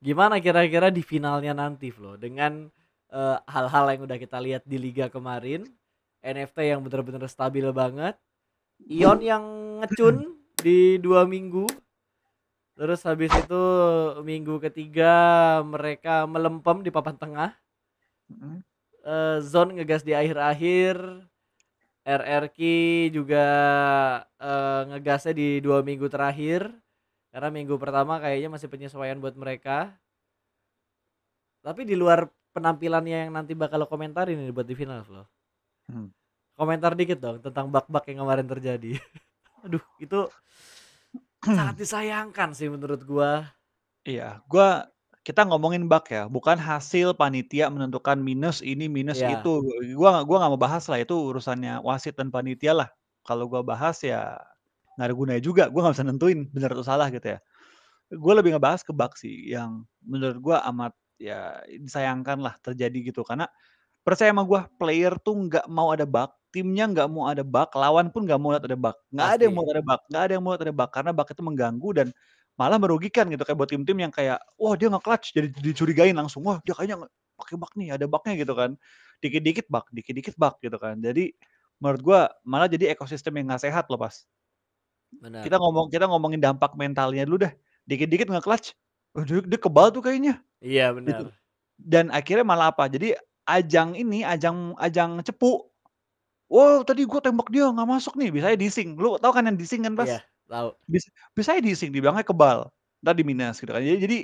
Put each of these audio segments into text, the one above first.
gimana kira-kira di finalnya nanti Flo dengan eh, hal-hal uh, yang udah kita lihat di liga kemarin NFT yang benar-benar stabil banget Ion yang ngecun di dua minggu terus habis itu minggu ketiga mereka melempem di papan tengah uh, mm-hmm. eh, Zon ngegas di akhir-akhir RRQ juga uh, ngegasnya di dua minggu terakhir karena minggu pertama kayaknya masih penyesuaian buat mereka tapi di luar penampilannya yang nanti bakal lo komentarin ini buat di final lo hmm. komentar dikit dong tentang bak-bak yang kemarin terjadi aduh itu sangat disayangkan sih menurut gua iya gua kita ngomongin bak ya, bukan hasil panitia menentukan minus ini minus yeah. itu. Gua gua nggak mau bahas lah itu urusannya wasit dan panitia lah. Kalau gua bahas ya nggak ada gunanya juga gue nggak bisa nentuin benar atau salah gitu ya gue lebih ngebahas ke Bucks sih yang menurut gue amat ya disayangkan lah terjadi gitu karena percaya sama gue player tuh nggak mau ada bug timnya nggak mau ada bug lawan pun nggak mau ada bug nggak ada yang mau ada bug nggak ada yang mau ada bug karena bug itu mengganggu dan malah merugikan gitu kayak buat tim-tim yang kayak wah dia nggak clutch jadi dicurigain langsung wah dia kayaknya pakai bug nih ada bugnya gitu kan dikit-dikit bug dikit-dikit bug gitu kan jadi menurut gue malah jadi ekosistem yang nggak sehat loh pas Benar. Kita ngomong kita ngomongin dampak mentalnya dulu dah. Dikit-dikit nggak clutch Oh, dia, kebal tuh kayaknya. Iya, benar. Gitu. Dan akhirnya malah apa? Jadi ajang ini ajang ajang cepu. Wow, tadi gua tembak dia nggak masuk nih. Biasanya dising. Lu tau kan yang dising kan pas? Iya, tahu. Bisa, bisa dising dibilangnya kebal. Entar di minus gitu kan. Jadi, jadi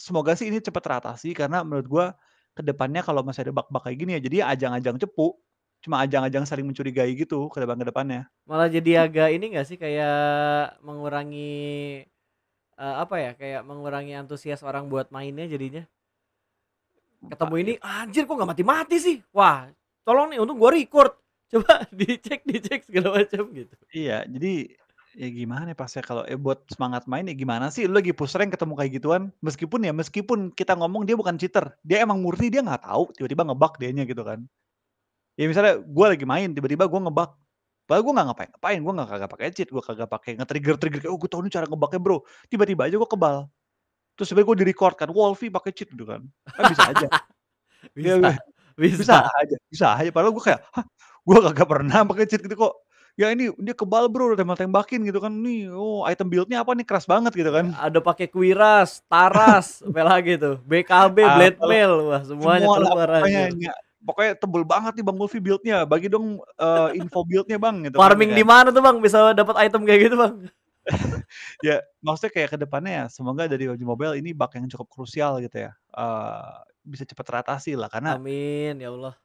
semoga sih ini cepat teratasi karena menurut gue kedepannya kalau masih ada bak-bak kayak gini ya jadi ajang-ajang cepu cuma ajang-ajang saling mencurigai gitu ke depan ke depannya. Malah jadi gitu. agak ini gak sih kayak mengurangi uh, apa ya kayak mengurangi antusias orang buat mainnya jadinya. Ketemu ini iya. anjir kok nggak mati-mati sih. Wah, tolong nih untuk gue record. Coba dicek dicek segala macam gitu. Iya, jadi ya gimana ya pasnya kalau eh, buat semangat main ya gimana sih lu lagi push rank ketemu kayak gituan meskipun ya meskipun kita ngomong dia bukan cheater dia emang murni dia nggak tahu tiba-tiba ngebug dianya gitu kan ya misalnya gue lagi main tiba-tiba gue ngebak Padahal gue gak ngapain-ngapain, gue gak kagak pakai cheat, gue kagak pakai nge-trigger-trigger, oh gue tau ini cara ngebaknya bro. Tiba-tiba aja gue kebal. Terus sebenernya gue direcord kan, Wolfie pakai cheat gitu kan. Kan bisa aja. bisa, ya, bisa. bisa. aja, bisa aja. Padahal gue kayak, gue kagak pernah pakai cheat gitu kok. Ya ini dia kebal bro, udah tembak-tembakin gitu kan. Nih, oh item buildnya apa nih keras banget gitu kan. Ada pakai kuiras, taras, apa lagi tuh, BKB, blade mail, wah semuanya semua pokoknya tebel banget nih Bang Wolfi buildnya, Bagi dong uh, info buildnya Bang gitu. Farming iya. di mana tuh Bang bisa dapat item kayak gitu Bang? ya maksudnya kayak kedepannya ya semoga dari PUBG Mobile ini bug yang cukup krusial gitu ya. Uh, bisa cepat teratasi lah karena Amin ya Allah.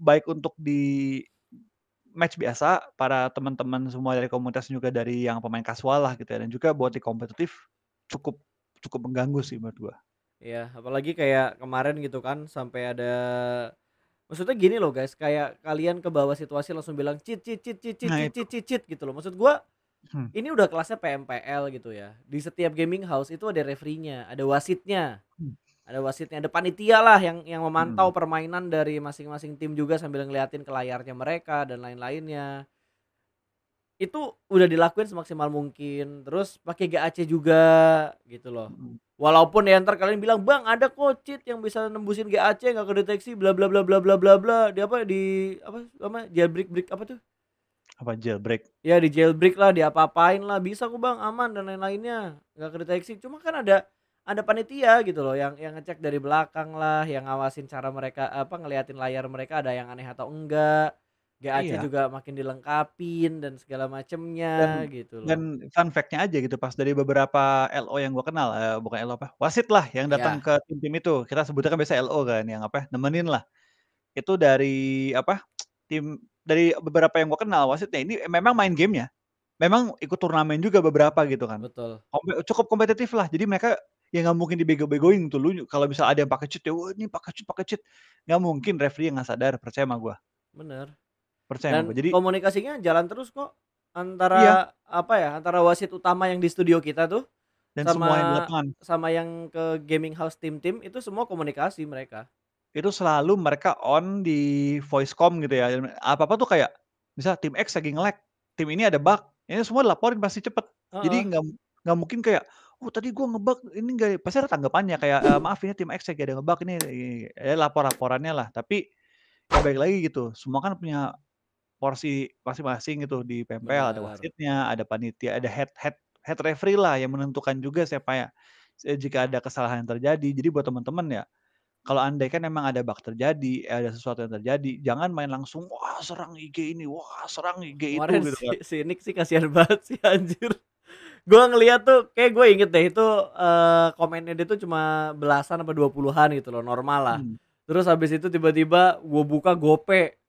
Baik untuk di match biasa para teman-teman semua dari komunitas juga dari yang pemain kasual lah gitu ya dan juga buat di kompetitif cukup cukup mengganggu sih menurut gua. Iya, apalagi kayak kemarin gitu kan sampai ada maksudnya gini loh guys kayak kalian ke bawah situasi langsung bilang cit cit cit cit cit nah, cit, cit cit cit gitu loh maksud gua hmm. ini udah kelasnya PMPL gitu ya di setiap gaming house itu ada referee ada wasitnya hmm. ada wasitnya ada panitia lah yang yang memantau hmm. permainan dari masing-masing tim juga sambil ngeliatin ke layarnya mereka dan lain-lainnya itu udah dilakuin semaksimal mungkin terus pakai GAC juga gitu loh hmm. walaupun ya ntar kalian bilang bang ada kocit yang bisa nembusin GAC nggak kedeteksi bla bla bla bla bla bla bla di apa di apa apa jailbreak break apa tuh apa jailbreak ya di jailbreak lah di apa-apain lah bisa kok bang aman dan lain-lainnya nggak kedeteksi cuma kan ada ada panitia gitu loh yang yang ngecek dari belakang lah yang ngawasin cara mereka apa ngeliatin layar mereka ada yang aneh atau enggak GAC iya. juga makin dilengkapin dan segala macemnya dan, gitu loh. Dan fun fact-nya aja gitu pas dari beberapa LO yang gue kenal, eh, bukan LO apa, wasit lah yang iya. datang ke tim-tim itu. Kita sebutnya kan biasa LO kan yang apa, nemenin lah. Itu dari apa, tim dari beberapa yang gue kenal wasitnya ini memang main gamenya. Memang ikut turnamen juga beberapa gitu kan. Betul. Cukup kompetitif lah. Jadi mereka ya nggak mungkin dibego begoing tuh lu kalau bisa ada yang pakai cheat ya ini pakai cheat pakai cheat nggak mungkin referee yang nggak sadar percaya sama gue bener percaya dan jadi komunikasinya jalan terus kok antara iya. apa ya antara wasit utama yang di studio kita tuh dan sama, semua yang sama yang ke gaming house tim tim itu semua komunikasi mereka itu selalu mereka on di voice com gitu ya apa apa tuh kayak bisa tim X lagi ngelek tim ini ada bug ini semua laporin pasti cepet uh -uh. jadi nggak nggak mungkin kayak oh tadi gue ngebug ini nggak ya. pasti ada tanggapannya kayak e, maaf ini tim X lagi ya, ada ngebug ini ya, lapor laporannya lah tapi ya baik lagi gitu semua kan punya porsi masing-masing gitu di PMPL ada wasitnya, ada panitia, ada head head head referee lah yang menentukan juga siapa ya jika ada kesalahan yang terjadi. Jadi buat teman-teman ya, kalau andai kan memang ada bak terjadi, eh, ada sesuatu yang terjadi, jangan main langsung wah serang IG ini, wah serang IG Kemarin itu gitu. Si, kan. si Nick sih kasihan banget sih anjir. Gue ngeliat tuh kayak gue inget deh itu uh, komennya dia tuh cuma belasan apa dua puluhan gitu loh, normal lah. Hmm. Terus habis itu tiba-tiba gue buka gope,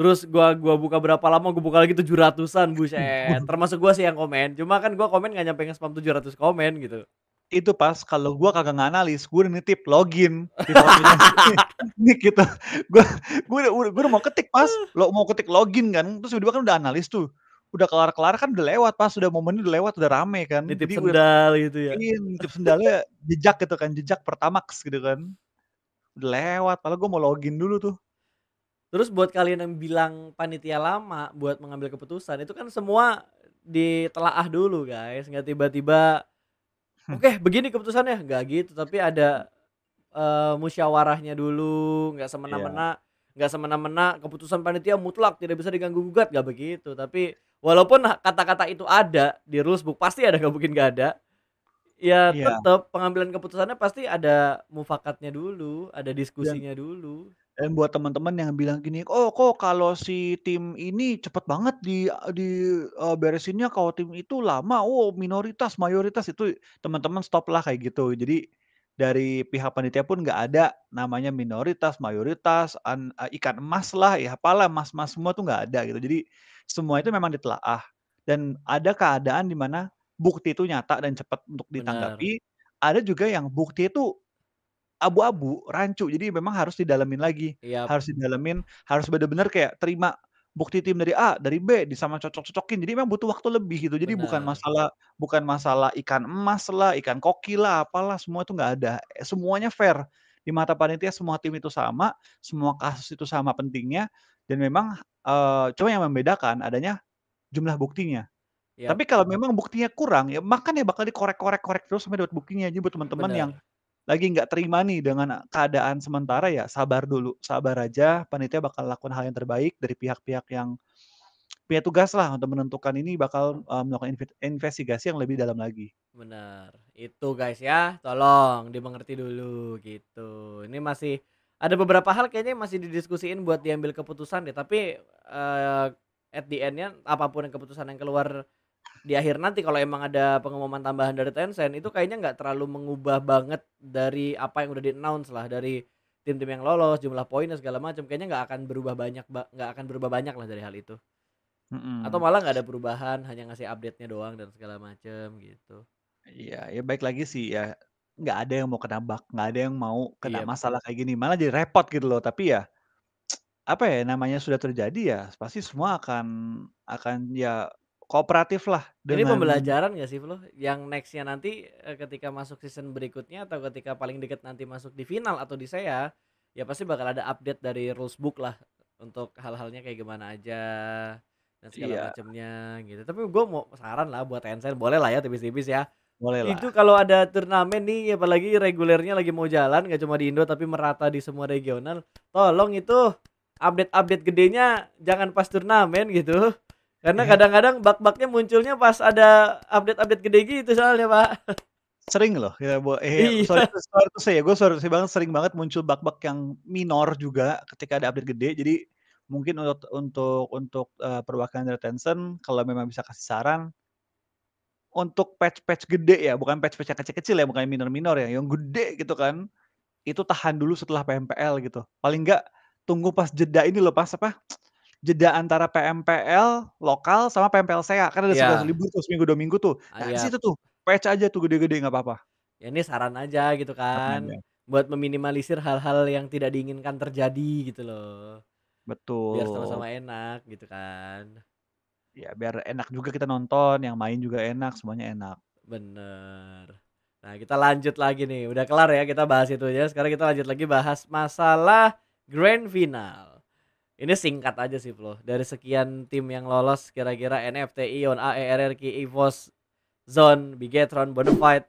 Terus gua gua buka berapa lama gua buka lagi 700-an buset. Termasuk gua sih yang komen. Cuma kan gua komen gak nyampe nge-spam 700 komen gitu. Itu pas kalau gua kagak nganalis, gua udah nitip login di gitu. Gua gua udah, gua udah mau ketik pas lo mau ketik login kan. Terus tiba-tiba kan udah analis tuh. Udah kelar-kelar kan udah lewat pas udah momen udah lewat udah rame kan. Nitip Jadi sendal udah, gitu ya. Iya, nitip sendalnya jejak gitu kan, jejak pertamax gitu kan. Udah lewat, padahal gua mau login dulu tuh. Terus buat kalian yang bilang panitia lama buat mengambil keputusan itu kan semua ditelaah dulu guys, nggak tiba-tiba hmm. oke okay, begini keputusannya nggak gitu, tapi ada uh, musyawarahnya dulu, nggak semena-mena, iya. nggak yeah. semena-mena keputusan panitia mutlak tidak bisa diganggu gugat nggak begitu, tapi walaupun kata-kata itu ada di rulesbook pasti ada nggak mungkin nggak ada, ya yeah. tetap pengambilan keputusannya pasti ada mufakatnya dulu, ada diskusinya yeah. dulu. Dan buat teman-teman yang bilang gini, "Oh, kok kalau si tim ini cepet banget di di uh, beresinnya, kalau tim itu lama, oh minoritas, mayoritas." Itu teman-teman stoplah kayak gitu. Jadi dari pihak panitia pun nggak ada namanya minoritas, mayoritas, an uh, ikan emas lah, ya apalah emas emas semua tuh nggak ada gitu. Jadi semua itu memang ditelaah dan ada keadaan di mana bukti itu nyata dan cepat untuk Benar. ditanggapi, ada juga yang bukti itu abu-abu, rancu. Jadi memang harus didalamin lagi. Yep. Harus didalamin, harus benar-benar kayak terima bukti tim dari A, dari B disama cocok-cocokin. Jadi memang butuh waktu lebih gitu. Jadi Bener. bukan masalah bukan masalah ikan emas lah, ikan koki lah, apalah semua itu nggak ada. Eh, semuanya fair. Di mata panitia semua tim itu sama, semua kasus itu sama pentingnya dan memang uh, cuma yang membedakan adanya jumlah buktinya. Yep. Tapi kalau memang buktinya kurang, ya makan ya bakal dikorek-korek-korek terus sampai dapat buktinya. Jadi buat teman-teman yang lagi nggak terima nih dengan keadaan sementara ya sabar dulu, sabar aja. Panitia bakal lakukan hal yang terbaik dari pihak-pihak yang punya tugas lah untuk menentukan ini bakal um, melakukan investigasi yang lebih dalam lagi. Benar, itu guys ya, tolong dimengerti dulu gitu. Ini masih ada beberapa hal kayaknya masih didiskusiin buat diambil keputusan deh, tapi uh, at the endnya apapun yang keputusan yang keluar di akhir nanti kalau emang ada pengumuman tambahan dari Tencent itu kayaknya nggak terlalu mengubah banget dari apa yang udah di announce lah dari tim-tim yang lolos jumlah poinnya segala macam kayaknya nggak akan berubah banyak nggak akan berubah banyak lah dari hal itu mm-hmm. atau malah nggak ada perubahan hanya ngasih update-nya doang dan segala macam gitu iya ya baik lagi sih ya nggak ada yang mau kena bug nggak ada yang mau kena iya, masalah betul. kayak gini malah jadi repot gitu loh tapi ya apa ya namanya sudah terjadi ya pasti semua akan akan ya kooperatif lah. Dengan... Ini pembelajaran gak sih lo? Yang nextnya nanti eh, ketika masuk season berikutnya atau ketika paling deket nanti masuk di final atau di saya, ya pasti bakal ada update dari rules book lah untuk hal-halnya kayak gimana aja dan segala yeah. macamnya gitu. Tapi gue mau saran lah buat Tencent, boleh lah ya tipis-tipis ya. Boleh lah. Itu kalau ada turnamen nih, apalagi regulernya lagi mau jalan, gak cuma di Indo tapi merata di semua regional. Tolong itu update-update gedenya jangan pas turnamen gitu. Karena iya. kadang-kadang bak-baknya munculnya pas ada update-update gede gitu soalnya, Pak. Sering loh ya bu. eh iya. sorry, itu tuh saya, gue sorry, saya ya, banget sering banget muncul bak-bak yang minor juga ketika ada update gede. Jadi mungkin untuk untuk untuk uh, perwakilan dari Tencent kalau memang bisa kasih saran untuk patch-patch gede ya, bukan patch-patch yang kecil-kecil ya, bukan minor-minor ya, yang gede gitu kan. Itu tahan dulu setelah PMPL gitu. Paling enggak tunggu pas jeda ini loh, pas apa? jeda antara PMPL lokal sama PMPL saya e kan ada yeah. Iya. libur tuh seminggu dua minggu tuh. Nah, yeah. di iya. situ tuh PC e aja tuh gede-gede nggak apa-apa. Ya ini saran aja gitu kan. Buat meminimalisir hal-hal yang tidak diinginkan terjadi gitu loh. Betul. Biar sama-sama enak gitu kan. Ya biar enak juga kita nonton, yang main juga enak, semuanya enak. Bener. Nah kita lanjut lagi nih, udah kelar ya kita bahas itu ya. Sekarang kita lanjut lagi bahas masalah grand final. Ini singkat aja sih Plo. Dari sekian tim yang lolos kira-kira NFT, Ion, AERRQ, EVOS, Zone, Bigetron, Bonafide,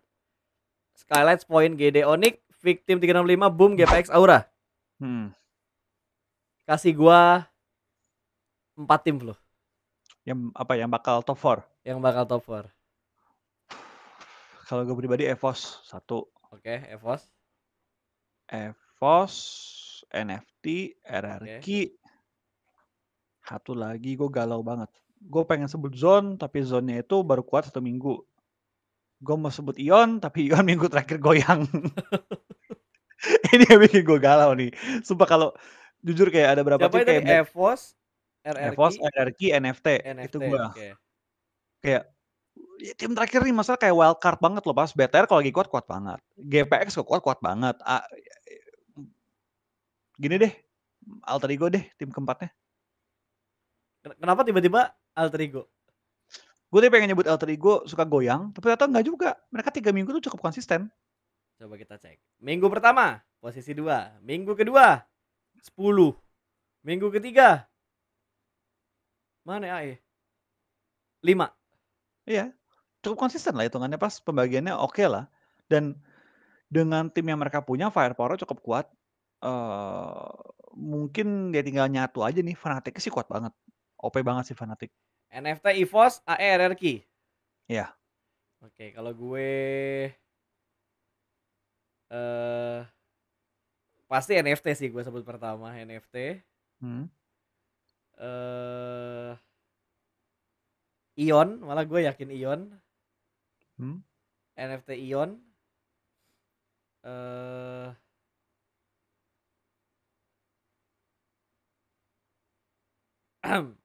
Skylights Point, GD Onyx Victim 365, Boom, GPX Aura. Hmm. Kasih gua empat tim Plo. Yang apa yang bakal top 4? Yang bakal top 4. Kalau gue pribadi EVOS satu. Oke, okay, EVOS. EVOS, NFT, RRQ, okay. Satu lagi gue galau banget. Gue pengen sebut zone, tapi zonnya itu baru kuat satu minggu. Gue mau sebut Ion, tapi Ion minggu terakhir goyang. Ini yang bikin gue galau nih. Sumpah kalau jujur kayak ada berapa Siapa tuh kayak EVOS, RRQ, EVOS, RRQ, NFT, NFT itu gue. Okay. Kayak ya, tim terakhir nih masalah kayak wild card banget loh pas BTR kalau lagi kuat kuat banget. GPX kok kuat kuat banget. A, ya, ya, gini deh, alter ego deh tim keempatnya. Kenapa tiba-tiba alter ego? Gue tuh pengen nyebut alter ego suka goyang, tapi ternyata nggak juga. Mereka tiga minggu tuh cukup konsisten. Coba kita cek. Minggu pertama posisi dua, minggu kedua sepuluh, minggu ketiga mana ya? E? Lima. Iya, cukup konsisten lah hitungannya pas pembagiannya oke okay lah. Dan dengan tim yang mereka punya, firepower cukup kuat. Uh, mungkin dia tinggal nyatu aja nih fanatiknya sih kuat banget OP banget sih fanatik. NFT EVOS ARRQ. E iya. Oke, kalau gue eh uh, pasti NFT sih gue sebut pertama NFT. Hmm. Eh uh, Ion, malah gue yakin Ion. Hmm. NFT Ion. Eh uh, Ahem.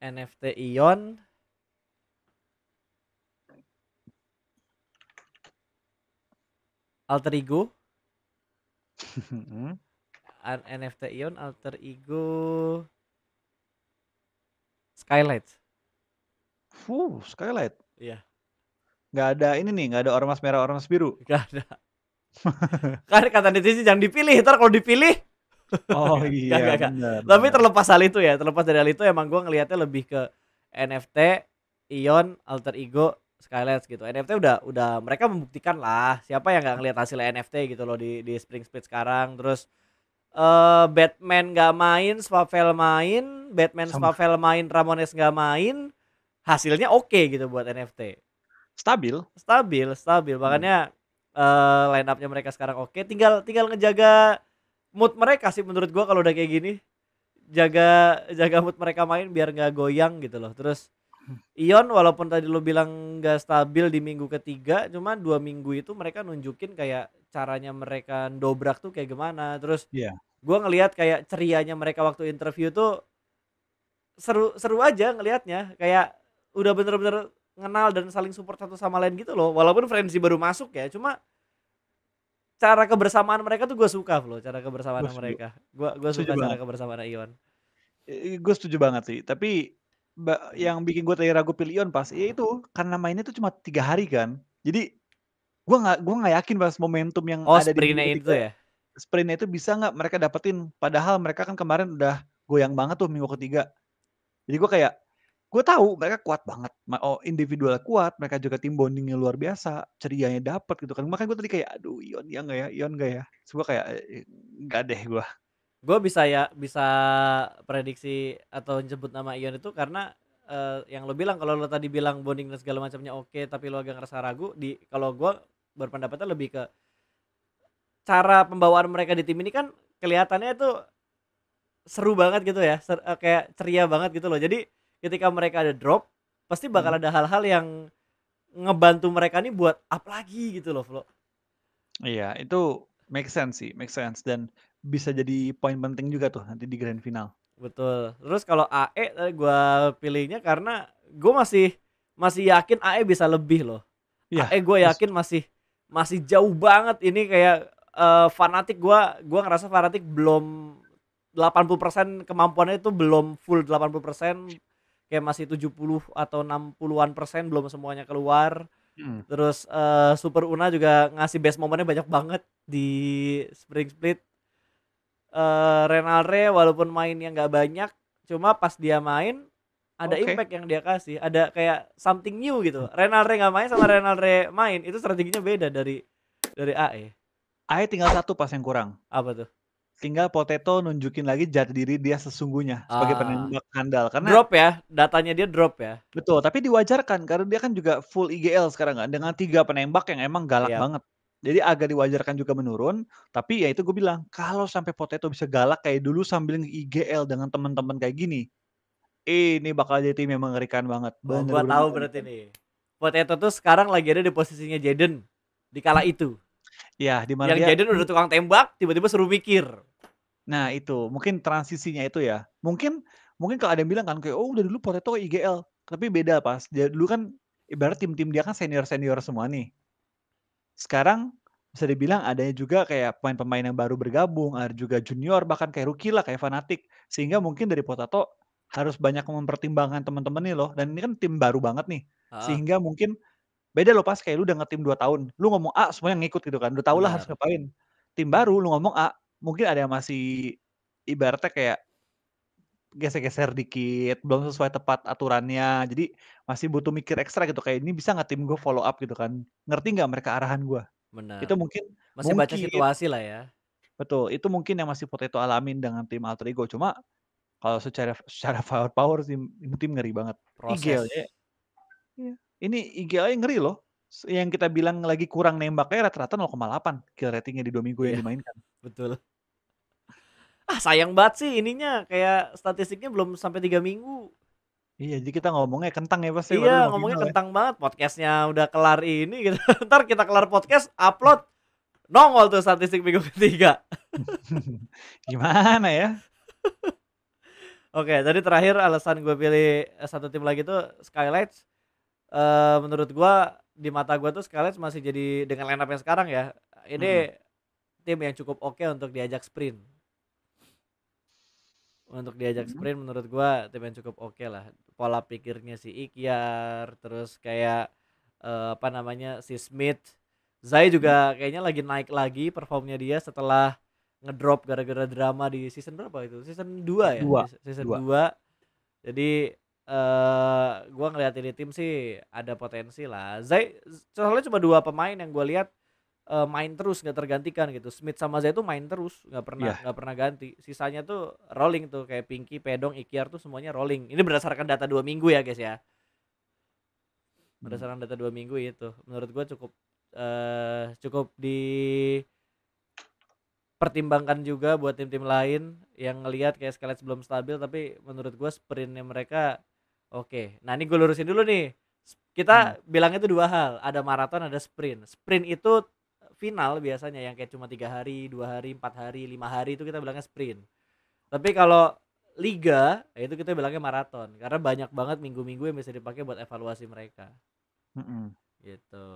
NFT Ion Alter Ego mm-hmm. NFT Ion Alter Ego Skylight Fuh, Skylight iya Gak ada ini nih gak ada ormas merah ormas biru Gak ada kan kata netizen jangan dipilih ntar kalau dipilih Oh iya. Gak, gak, gak. Tapi terlepas hal itu ya, terlepas dari hal itu emang gua ngelihatnya lebih ke NFT, Ion, Alter Ego, Skylands gitu. NFT udah udah mereka membuktikan lah siapa yang nggak ngelihat hasil NFT gitu loh di di Spring Split sekarang. Terus uh, Batman nggak main, Swavel main, Batman Sama. main, Ramones nggak main, hasilnya oke okay gitu buat NFT. Stabil. Stabil, stabil. Hmm. Makanya hmm. uh, line upnya mereka sekarang oke. Okay. Tinggal tinggal ngejaga mood mereka sih menurut gua kalau udah kayak gini jaga jaga mood mereka main biar nggak goyang gitu loh terus Ion walaupun tadi lo bilang nggak stabil di minggu ketiga cuma dua minggu itu mereka nunjukin kayak caranya mereka dobrak tuh kayak gimana terus yeah. gua ngelihat kayak cerianya mereka waktu interview tuh seru seru aja ngelihatnya kayak udah bener-bener kenal dan saling support satu sama lain gitu loh walaupun Frenzy baru masuk ya cuma cara kebersamaan mereka tuh gue suka loh cara kebersamaan gua mereka gue gue suka cara banget. kebersamaan Ion gue setuju banget sih tapi yang bikin gue tadi ragu pilih Ion pas ya itu karena mainnya tuh cuma tiga hari kan jadi gue nggak gue nggak yakin pas momentum yang oh, ada di itu ya sprintnya itu bisa nggak mereka dapetin padahal mereka kan kemarin udah goyang banget tuh minggu ketiga jadi gue kayak gue tahu mereka kuat banget oh individual kuat mereka juga tim bondingnya luar biasa cerianya dapat gitu kan makanya gue tadi kayak aduh Ion ya nggak ya Ion iya nggak ya semua kayak eh, nggak deh gue gue bisa ya bisa prediksi atau jemput nama Ion itu karena uh, yang lo bilang kalau lo tadi bilang bonding dan segala macamnya oke okay, tapi lo agak ngerasa ragu di kalau gue berpendapatnya lebih ke cara pembawaan mereka di tim ini kan kelihatannya itu seru banget gitu ya ser, uh, kayak ceria banget gitu loh jadi ketika mereka ada drop pasti bakal hmm. ada hal-hal yang ngebantu mereka nih buat up lagi gitu loh Flo. Iya itu make sense sih, make sense dan bisa jadi poin penting juga tuh nanti di grand final. Betul. Terus kalau AE eh, gue pilihnya karena gue masih masih yakin AE bisa lebih loh. Ya, AE gue yakin masih masih jauh banget ini kayak uh, fanatik gue gue ngerasa fanatik belum 80% kemampuannya itu belum full 80% kayak masih 70 atau 60-an persen belum semuanya keluar. Hmm. Terus uh, Super Una juga ngasih best momennya banyak banget di Spring Split. Uh, eh, Renalre walaupun mainnya nggak banyak, cuma pas dia main ada okay. impact yang dia kasih, ada kayak something new gitu. Hmm. Renalre nggak main sama Renalre main itu strateginya beda dari dari AE. AE tinggal satu pas yang kurang. Apa tuh? tinggal Potato nunjukin lagi jati diri dia sesungguhnya sebagai ah. penembak handal karena drop ya datanya dia drop ya betul tapi diwajarkan karena dia kan juga full IGL sekarang kan dengan tiga penembak yang emang galak yeah. banget jadi agak diwajarkan juga menurun tapi ya itu gue bilang kalau sampai Potato bisa galak kayak dulu sambil IGL dengan teman-teman kayak gini ini bakal jadi tim yang mengerikan banget oh, gue tahu berarti nih Potato tuh sekarang lagi ada di posisinya Jaden di kala hmm. itu Ya, di mana yang dia... Jaden udah tukang tembak, tiba-tiba seru mikir. Nah itu, mungkin transisinya itu ya. Mungkin mungkin kalau ada yang bilang kan kayak oh udah dulu Potato IGL, tapi beda pas. Dia dulu kan ibarat tim-tim dia kan senior-senior semua nih. Sekarang bisa dibilang adanya juga kayak pemain-pemain yang baru bergabung, ada juga junior bahkan kayak rookie lah kayak fanatik. Sehingga mungkin dari Potato harus banyak mempertimbangkan teman-teman nih loh. Dan ini kan tim baru banget nih. Ah. Sehingga mungkin beda loh pas kayak lu udah tim dua tahun. Lu ngomong A semuanya ngikut gitu kan. Udah tau lah harus ngapain. Tim baru lu ngomong A, mungkin ada yang masih ibaratnya kayak geser-geser dikit, belum sesuai tepat aturannya. Jadi masih butuh mikir ekstra gitu. Kayak ini bisa nggak tim gue follow up gitu kan? Ngerti nggak mereka arahan gue? Benar. Itu mungkin masih mungkin, baca situasi lah ya. Betul. Itu mungkin yang masih Potato alamin dengan tim alter ego. Cuma kalau secara secara power power tim tim ngeri banget. Proses. ya. Ini IGL yang ngeri loh. Yang kita bilang lagi kurang nembaknya rata-rata 0,8 kill ratingnya di dua minggu yeah. yang iya. dimainkan betul ah sayang banget sih ininya kayak statistiknya belum sampai tiga minggu Iya, jadi kita ngomongnya kentang ya pas ya, Iya, ngomongnya ya. kentang ya. banget. Podcastnya udah kelar ini, gitu. ntar kita kelar podcast, upload, nongol tuh statistik minggu ketiga. Gimana ya? Oke, okay, tadi terakhir alasan gue pilih eh, satu tim lagi tuh Skylights. Uh, menurut gue di mata gue tuh Skylights masih jadi dengan line up yang sekarang ya. Ini hmm tim yang cukup oke okay untuk diajak sprint untuk diajak hmm. sprint menurut gua tim yang cukup oke okay lah pola pikirnya si Ikyar terus kayak uh, apa namanya si Smith Zai juga hmm. kayaknya lagi naik lagi performnya dia setelah ngedrop gara-gara drama di season berapa itu season 2 ya dua. season 2 jadi uh, gua ngeliat ini tim sih ada potensi lah Zai soalnya cuma dua pemain yang gua lihat uh, main terus nggak tergantikan gitu. Smith sama Zay itu main terus nggak pernah iya. nggak yeah. pernah ganti. Sisanya tuh rolling tuh kayak Pinky, Pedong, Ikiar tuh semuanya rolling. Ini berdasarkan data dua minggu ya guys ya. Hmm. Berdasarkan data dua minggu itu, menurut gue cukup uh, cukup di pertimbangkan juga buat tim-tim lain yang ngelihat kayak Skelet belum stabil tapi menurut gue sprintnya mereka oke okay. nah ini gue lurusin dulu nih kita hmm. bilangnya itu dua hal ada maraton ada sprint sprint itu final biasanya yang kayak cuma tiga hari dua hari empat hari lima hari itu kita bilangnya sprint tapi kalau liga ya itu kita bilangnya maraton karena banyak banget minggu-minggu yang bisa dipakai buat evaluasi mereka mm-hmm. gitu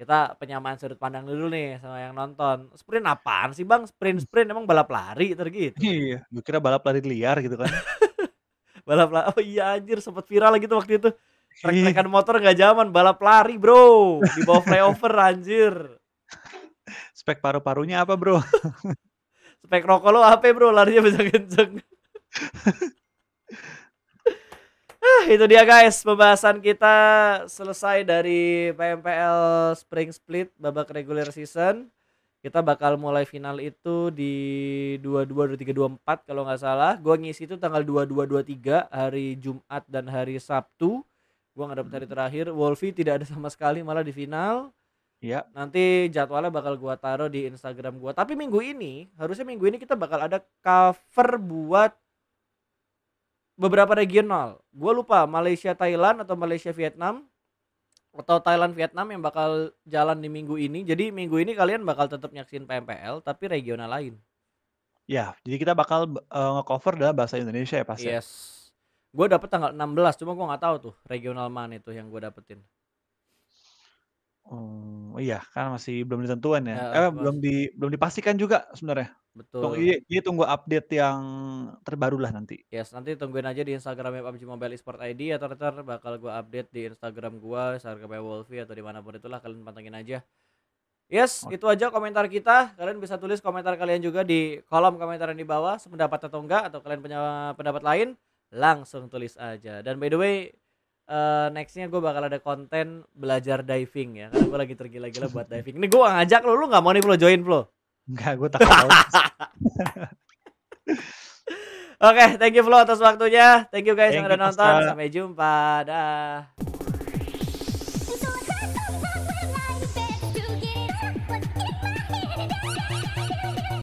kita penyamaan sudut pandang dulu nih sama yang nonton sprint apaan sih bang sprint sprint emang balap lari tergitu iya gue kira balap lari liar gitu kan balap lari oh iya anjir sempat viral gitu waktu itu trek rekan iya. motor gak zaman balap lari bro di bawah flyover anjir Spek paru-parunya apa bro? Spek rokok lo apa bro? Larinya bisa kenceng. ah, itu dia guys pembahasan kita selesai dari PMPL Spring Split babak regular season. Kita bakal mulai final itu di 22 23 24 kalau nggak salah. Gua ngisi itu tanggal 22 23 hari Jumat dan hari Sabtu. Gua nggak dapat hari hmm. terakhir. Wolfie tidak ada sama sekali malah di final Ya, Nanti jadwalnya bakal gua taruh di Instagram gua. Tapi minggu ini, harusnya minggu ini kita bakal ada cover buat beberapa regional. Gua lupa Malaysia Thailand atau Malaysia Vietnam atau Thailand Vietnam yang bakal jalan di minggu ini. Jadi minggu ini kalian bakal tetap nyaksin PMPL tapi regional lain. Ya, jadi kita bakal uh, nge-cover dalam bahasa Indonesia ya pasti. Ya? Yes. Gue dapet tanggal 16, cuma gue gak tahu tuh regional mana itu yang gue dapetin. Oh, iya kan masih belum ditentukan ya. Eh, belum di belum dipastikan juga sebenarnya. Tung Betul. iya iya tunggu update yang terbaru lah nanti. Yes, nanti tungguin aja di Instagramnya PUBG Mobile Esport ID atau ntar bakal gua update di Instagram gua, Instagramnya Wolfie atau di mana pun itulah kalian pantengin aja. Yes, okay. itu aja komentar kita. Kalian bisa tulis komentar kalian juga di kolom komentar yang di bawah, sependapat atau enggak atau kalian punya pendapat lain, langsung tulis aja. Dan by the way, uh, nextnya gue bakal ada konten belajar diving ya karena gue lagi tergila-gila buat diving ini gue ngajak lo lo nggak mau nih lo join lo Enggak, gue takut Oke, okay, thank you Flo atas waktunya. Thank you guys thank yang udah nonton. Sampai jumpa. Dah.